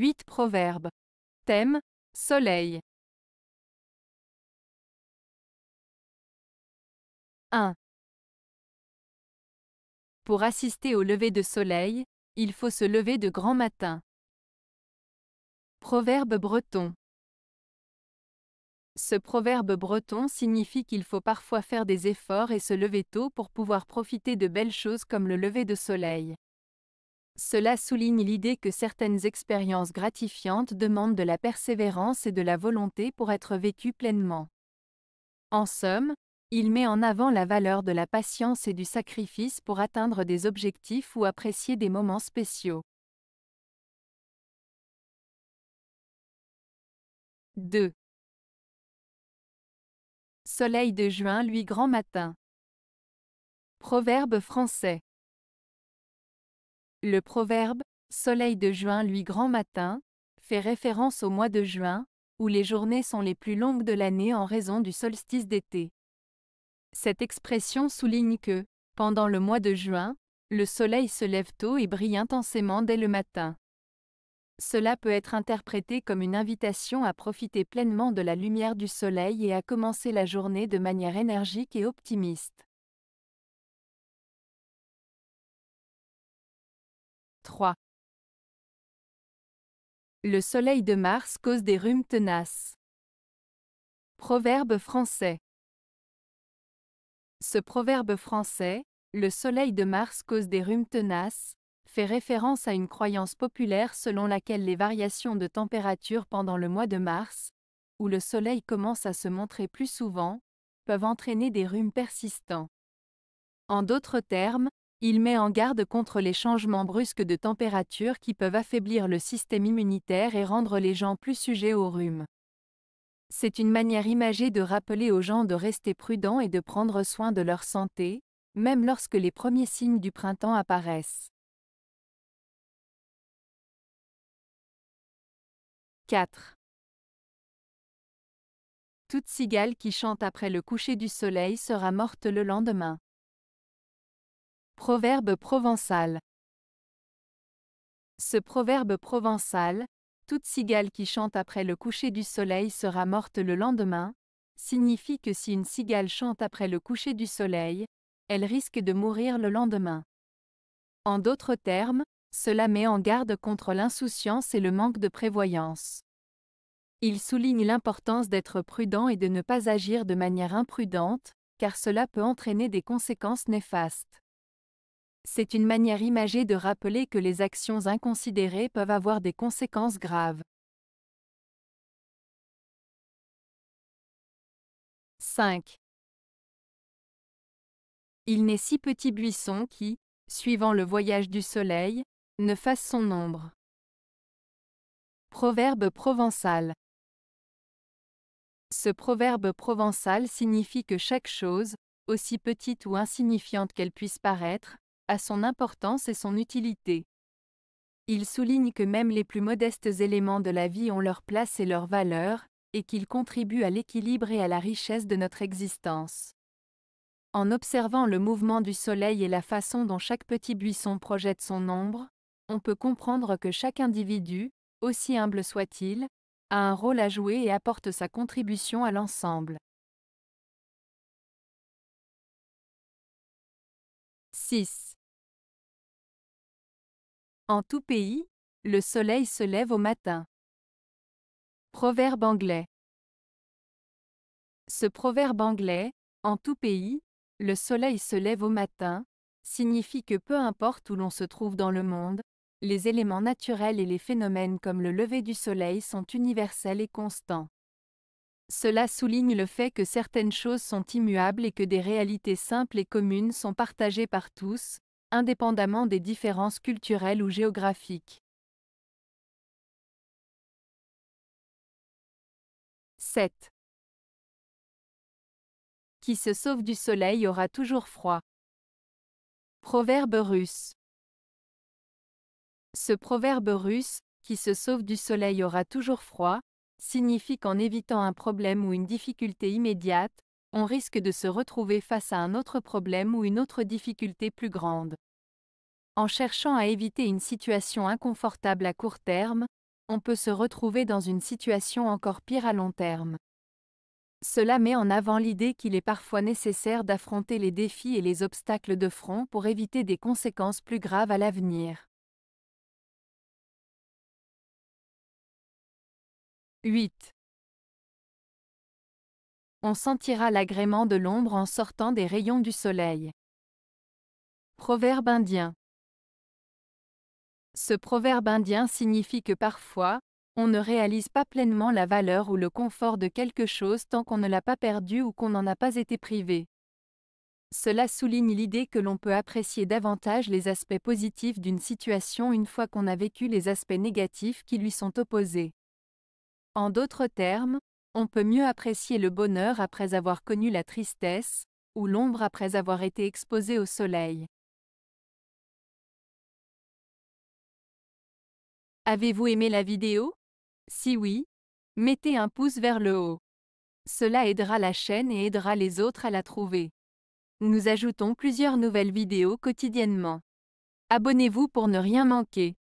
8 proverbes. Thème Soleil. 1. Pour assister au lever de soleil, il faut se lever de grand matin. Proverbe breton. Ce proverbe breton signifie qu'il faut parfois faire des efforts et se lever tôt pour pouvoir profiter de belles choses comme le lever de soleil. Cela souligne l'idée que certaines expériences gratifiantes demandent de la persévérance et de la volonté pour être vécues pleinement. En somme, il met en avant la valeur de la patience et du sacrifice pour atteindre des objectifs ou apprécier des moments spéciaux. 2. Soleil de juin lui grand matin. Proverbe français. Le proverbe Soleil de juin lui grand matin fait référence au mois de juin, où les journées sont les plus longues de l'année en raison du solstice d'été. Cette expression souligne que, pendant le mois de juin, le soleil se lève tôt et brille intensément dès le matin. Cela peut être interprété comme une invitation à profiter pleinement de la lumière du soleil et à commencer la journée de manière énergique et optimiste. 3. Le soleil de Mars cause des rhumes tenaces. Proverbe français. Ce proverbe français, le soleil de Mars cause des rhumes tenaces, fait référence à une croyance populaire selon laquelle les variations de température pendant le mois de mars, où le soleil commence à se montrer plus souvent, peuvent entraîner des rhumes persistants. En d'autres termes, il met en garde contre les changements brusques de température qui peuvent affaiblir le système immunitaire et rendre les gens plus sujets aux rhume. C'est une manière imagée de rappeler aux gens de rester prudents et de prendre soin de leur santé, même lorsque les premiers signes du printemps apparaissent. 4. Toute cigale qui chante après le coucher du soleil sera morte le lendemain. Proverbe provençal. Ce proverbe provençal, toute cigale qui chante après le coucher du soleil sera morte le lendemain, signifie que si une cigale chante après le coucher du soleil, elle risque de mourir le lendemain. En d'autres termes, cela met en garde contre l'insouciance et le manque de prévoyance. Il souligne l'importance d'être prudent et de ne pas agir de manière imprudente, car cela peut entraîner des conséquences néfastes. C'est une manière imagée de rappeler que les actions inconsidérées peuvent avoir des conséquences graves. 5. Il n'est si petit buisson qui, suivant le voyage du soleil, ne fasse son ombre. Proverbe provençal. Ce proverbe provençal signifie que chaque chose, aussi petite ou insignifiante qu'elle puisse paraître, à son importance et son utilité. Il souligne que même les plus modestes éléments de la vie ont leur place et leur valeur, et qu'ils contribuent à l'équilibre et à la richesse de notre existence. En observant le mouvement du soleil et la façon dont chaque petit buisson projette son ombre, on peut comprendre que chaque individu, aussi humble soit-il, a un rôle à jouer et apporte sa contribution à l'ensemble. 6. En tout pays, le soleil se lève au matin. Proverbe anglais. Ce proverbe anglais, en tout pays, le soleil se lève au matin, signifie que peu importe où l'on se trouve dans le monde, les éléments naturels et les phénomènes comme le lever du soleil sont universels et constants. Cela souligne le fait que certaines choses sont immuables et que des réalités simples et communes sont partagées par tous, indépendamment des différences culturelles ou géographiques. 7. Qui se sauve du soleil aura toujours froid. Proverbe russe. Ce proverbe russe, qui se sauve du soleil aura toujours froid, signifie qu'en évitant un problème ou une difficulté immédiate, on risque de se retrouver face à un autre problème ou une autre difficulté plus grande. En cherchant à éviter une situation inconfortable à court terme, on peut se retrouver dans une situation encore pire à long terme. Cela met en avant l'idée qu'il est parfois nécessaire d'affronter les défis et les obstacles de front pour éviter des conséquences plus graves à l'avenir. 8 on sentira l'agrément de l'ombre en sortant des rayons du soleil. Proverbe indien. Ce proverbe indien signifie que parfois, on ne réalise pas pleinement la valeur ou le confort de quelque chose tant qu'on ne l'a pas perdu ou qu'on n'en a pas été privé. Cela souligne l'idée que l'on peut apprécier davantage les aspects positifs d'une situation une fois qu'on a vécu les aspects négatifs qui lui sont opposés. En d'autres termes, on peut mieux apprécier le bonheur après avoir connu la tristesse, ou l'ombre après avoir été exposé au soleil. Avez-vous aimé la vidéo Si oui, mettez un pouce vers le haut. Cela aidera la chaîne et aidera les autres à la trouver. Nous ajoutons plusieurs nouvelles vidéos quotidiennement. Abonnez-vous pour ne rien manquer.